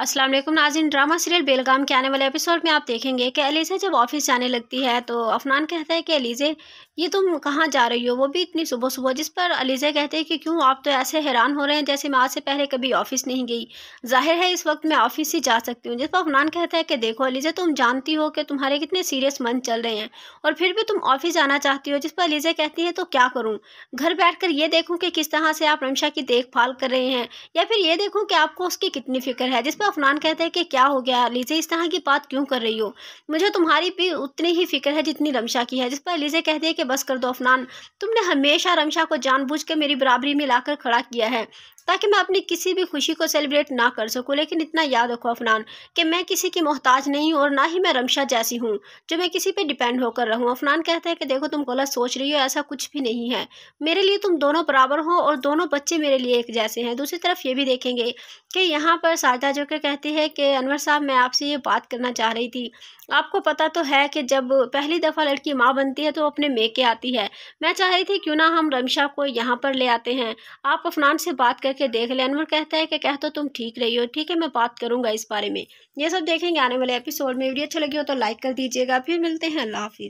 Aslam Nazin drama serial Belgaam के आने वाले एपिसोड में आप देखेंगे कि अलीजा जब ऑफिस जाने लगती है तो अफनान कहता है कि अलीजे ये तुम कहाँ जा रही हो वो भी इतनी सुबह सुबह जिस पर अलीज़ा कहते हैं कि क्यों आप तो ऐसे हैरान हो रहे हैं जैसे मैं आज से पहले कभी ऑफ़िस नहीं गई जाहिर है इस वक्त मैं ऑफ़िस ही जा सकती हूँ जिस पर अफनान कहता है कि देखो अलीज़ा तुम जानती हो कि तुम्हारे कितने सीरियस मन चल रहे हैं और फिर भी तुम ऑफ़िस जाना चाहती हो जिस पर अलीज़ा कहती है तो क्या करूँ घर बैठ कर ये देखूँ कि किस तरह से आप रमशा की देखभाल कर रहे हैं या फिर ये देखूँ कि आपको उसकी कितनी फ़िक्र है जिस पे अफनान कहता है कि क्या हो गया लीजे इस तरह की बात क्यों कर रही हो मुझे तुम्हारी भी उतनी ही फिक्र है जितनी रमशा की है जिस पर लीजे कहती है कि बस कर दो अफनान तुमने हमेशा रमशा को जानबूझ के मेरी बराबरी में लाकर खड़ा किया है ताकि मैं अपनी किसी भी खुशी को सेलिब्रेट ना कर सकूं लेकिन इतना याद रखो अफनान कि मैं किसी की मोहताज नहीं हूँ और ना ही मैं रमशा जैसी हूँ जो मैं किसी पे डिपेंड होकर रहूँ अफनान कहते हैं कि देखो तुम गलत सोच रही हो ऐसा कुछ भी नहीं है मेरे लिए तुम दोनों बराबर हो और दोनों बच्चे मेरे लिए एक जैसे हैं दूसरी तरफ ये भी देखेंगे कि यहाँ पर साजदा जो कहती है कि अनवर साहब मैं आपसे ये बात करना चाह रही थी आपको पता तो है कि जब पहली दफ़ा लड़की माँ बनती है तो अपने मेके आती है मैं चाह रही थी क्यों ना हम रमशा को यहाँ पर ले आते हैं आप अफनान से बात कर करके देख ले अनवर कहता है कि कह तो तुम ठीक रही हो ठीक है मैं बात करूंगा इस बारे में ये सब देखेंगे आने वाले एपिसोड में वीडियो अच्छी लगी हो तो लाइक कर दीजिएगा फिर मिलते हैं अल्लाह हाफिज़